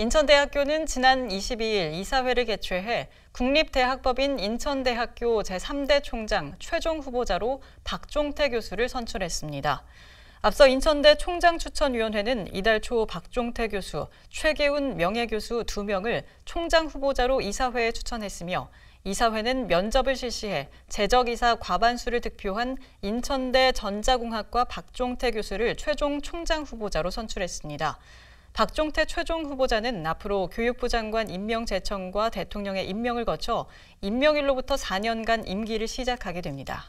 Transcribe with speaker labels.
Speaker 1: 인천대학교는 지난 22일 이사회를 개최해 국립대학법인 인천대학교 제3대 총장 최종 후보자로 박종태 교수를 선출했습니다. 앞서 인천대 총장 추천위원회는 이달 초 박종태 교수, 최계훈 명예교수 2명을 총장 후보자로 이사회에 추천했으며 이사회는 면접을 실시해 재적이사 과반수를 득표한 인천대 전자공학과 박종태 교수를 최종 총장 후보자로 선출했습니다. 박종태 최종 후보자는 앞으로 교육부 장관 임명 제청과 대통령의 임명을 거쳐 임명일로부터 4년간 임기를 시작하게 됩니다.